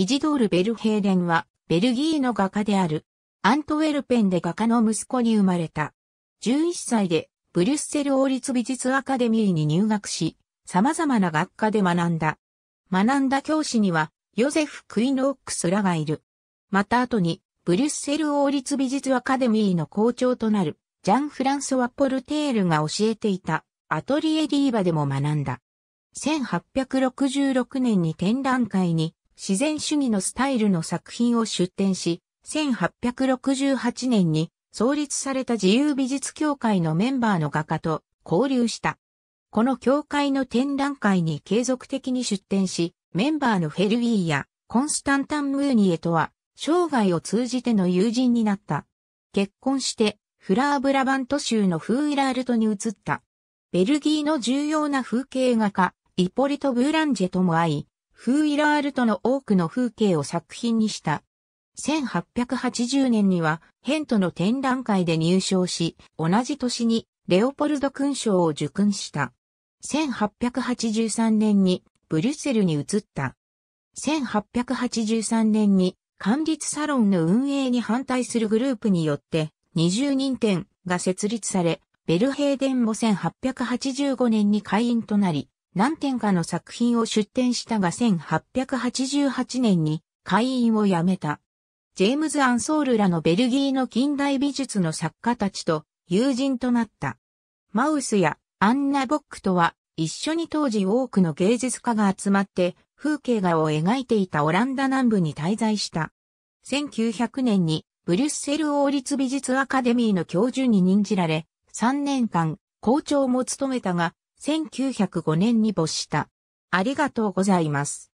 イジドール・ベルヘーレンは、ベルギーの画家である。アントウェルペンで画家の息子に生まれた。11歳で、ブリュッセル王立美術アカデミーに入学し、様々な学科で学んだ。学んだ教師には、ヨゼフ・クイノックスらがいる。また後に、ブリュッセル王立美術アカデミーの校長となる、ジャン・フランソワ・ポルテールが教えていた、アトリエ・ディーバでも学んだ。1866年に展覧会に、自然主義のスタイルの作品を出展し、1868年に創立された自由美術協会のメンバーの画家と交流した。この協会の展覧会に継続的に出展し、メンバーのフェルウィーやコンスタンタン・ムーニエとは生涯を通じての友人になった。結婚してフラーブラバント州のフーイラールトに移った。ベルギーの重要な風景画家、イポリト・ブーランジェとも会い、フーイラールトの多くの風景を作品にした。1880年には、ヘントの展覧会で入賞し、同じ年にレオポルド勲章を受勲した。1883年にブリュッセルに移った。1883年に管理サロンの運営に反対するグループによって20人店が設立され、ベルヘーデンも1885年に会員となり、何点かの作品を出展したが1888年に会員を辞めた。ジェームズ・アンソールらのベルギーの近代美術の作家たちと友人となった。マウスやアンナ・ボックとは一緒に当時多くの芸術家が集まって風景画を描いていたオランダ南部に滞在した。1900年にブリュッセル王立美術アカデミーの教授に任じられ、3年間校長も務めたが、1905年に没した。ありがとうございます。